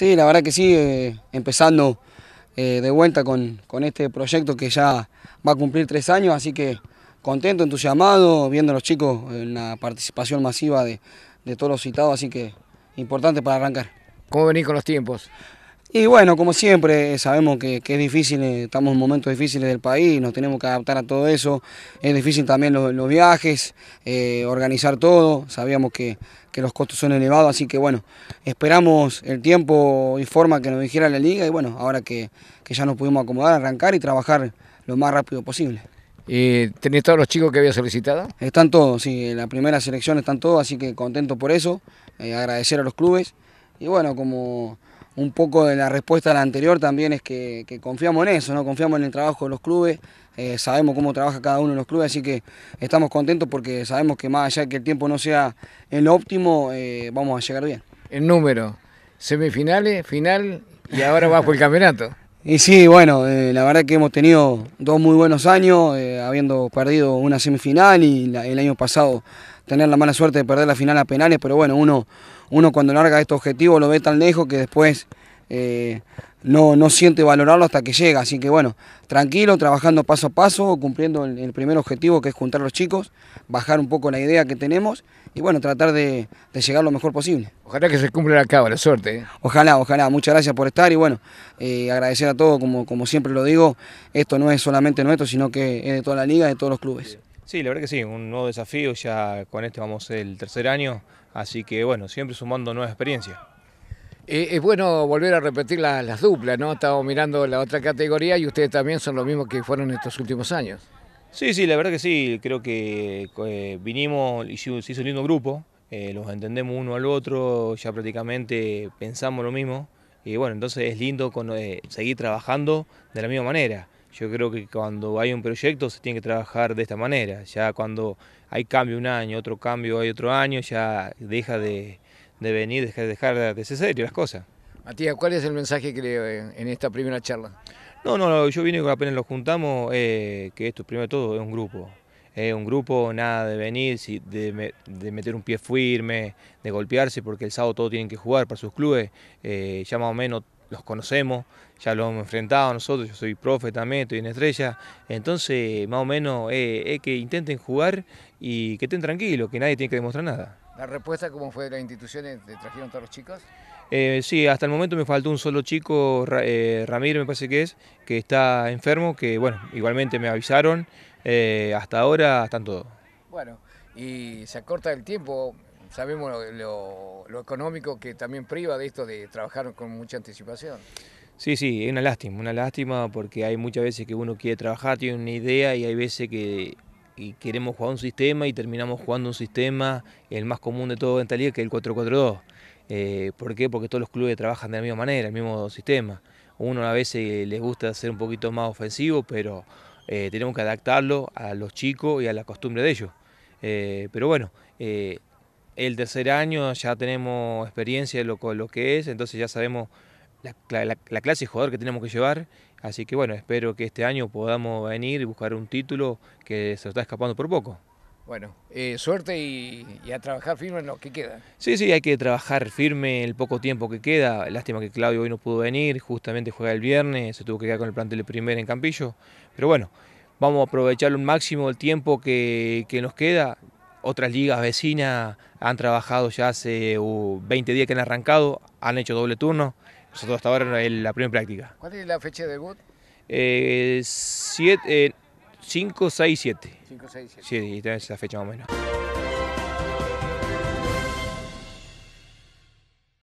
Sí, la verdad que sí, eh, empezando eh, de vuelta con, con, este proyecto que ya va a cumplir tres años, así que contento, llamado viendo a los chicos en la participación masiva de, de todos los citados, así que importante para arrancar. ¿Cómo venís con los tiempos? Y bueno, como siempre, sabemos que, es difícil, eh, estamos en momentos difíciles del país, nos tenemos que adaptar a todo eso. Es difícil también los, viajes, eh, organizar todo. Sabíamos que, los costos son elevados, así que bueno, esperamos el tiempo y forma que nos dijera la liga. Y bueno, ahora que, ya nos pudimos acomodar, arrancar y trabajar lo más rápido posible. ¿Y eh, tenés todos los chicos que había solicitado? Están todos, sí, en la primera selección están todos, así que contento por eso. agradecer a los clubes. Y bueno, como un poco de la respuesta a la anterior también es que, confiamos en eso, ¿no? confiamos en el trabajo de los clubes, eh, sabemos cómo trabaja cada uno de los clubes, así que estamos contentos porque sabemos que más allá que el tiempo no sea el óptimo, eh, vamos a llegar bien. El número, semifinales, final y ahora bajo por el campeonato. Y sí, bueno, eh, la verdad que hemos tenido dos muy buenos años, habiendo perdido una semifinal y el año pasado tener la mala suerte de perder la final a penales, pero bueno, uno, uno cuando larga este objetivo lo ve tan lejos que después eh, no, no siente valorarlo hasta que llega. Así que bueno, tranquilo, trabajando paso a paso, cumpliendo el, primer objetivo que es juntar los chicos, bajar un poco la idea que tenemos y bueno, tratar de, llegar lo mejor posible. Ojalá que se cumpla la la suerte. ¿eh? Ojalá, ojalá. Muchas gracias por estar y bueno, eh, agradecer a todos, como, como siempre lo digo, esto no es solamente nuestro, sino que es de toda la liga, de todos los clubes. Sí, la verdad que sí, un nuevo desafío, ya con este vamos el tercer año, así que bueno, siempre sumando nueva experiencia. Eh, es bueno volver a repetir las duplas, ¿no? Estamos mirando la otra categoría y ustedes también son los mismos que fueron estos últimos años. Sí, sí, la verdad que sí, creo que eh, vinimos y se hizo un lindo grupo, eh, los entendemos uno al otro, ya prácticamente pensamos lo mismo, y bueno, entonces es lindo seguir trabajando de la misma manera. Yo creo que cuando hay un proyecto se tiene que trabajar de esta manera. Ya cuando hay cambio un año, otro cambio hay otro año, ya deja de, venir, deja de dejar de ser serio las cosas. Matías, ¿cuál es el mensaje que le, eh, en esta primera charla? No, no, yo vine con apenas lo juntamos, eh, que esto primero de todo es un grupo. Es un grupo, nada de venir, de, de, meter un pie firme, de golpearse, porque el sábado todos tienen que jugar para sus clubes. Eh, ya más o menos los conocemos, ya lo hemos enfrentado nosotros, yo soy profe también, estoy en estrella, entonces más o menos eh, es que intenten jugar y que estén tranquilos, que nadie tiene que demostrar nada. ¿La respuesta cómo fue de las instituciones? ¿Te trajeron todos los chicos? Eh, sí, hasta el momento me faltó un solo chico, eh, Ramiro me parece que es, que está enfermo, que bueno, igualmente me avisaron, eh, hasta ahora están todos. Bueno, y se acorta el tiempo, sabemos lo, económico que también priva de esto de trabajar con mucha anticipación. Sí, sí, es una lástima, una lástima porque hay muchas veces que uno quiere trabajar, tiene una idea y hay veces que queremos jugar un sistema y terminamos jugando un sistema, el más común de todo en talía, que es el 4-4-2. Eh, ¿Por qué? Porque todos los clubes trabajan de la misma manera, el mismo sistema. Uno a veces les gusta ser un poquito más ofensivo, pero eh, tenemos que adaptarlo a los chicos y a la costumbre de ellos. Eh, pero bueno, el tercer año ya tenemos experiencia de lo, que es, entonces ya sabemos la, clase de jugador que tenemos que llevar. Así que bueno, espero que este año podamos venir y buscar un título que se está escapando por poco. Bueno, eh, suerte y, a trabajar firme en lo que queda. Sí, sí, hay que trabajar firme el poco tiempo que queda. Lástima que Claudio hoy no pudo venir, justamente juega el viernes, se tuvo que quedar con el plantel primer en Campillo. Pero bueno, vamos a aprovechar un máximo el tiempo que nos queda. Otras ligas vecinas han trabajado ya hace 20 uh, días que han arrancado, han hecho doble turno. Nosotros hasta ahora en la primera práctica. ¿Cuál es la fecha de debut? 5, 6, 7. 5, 6, 7. Sí, esa fecha más o menos.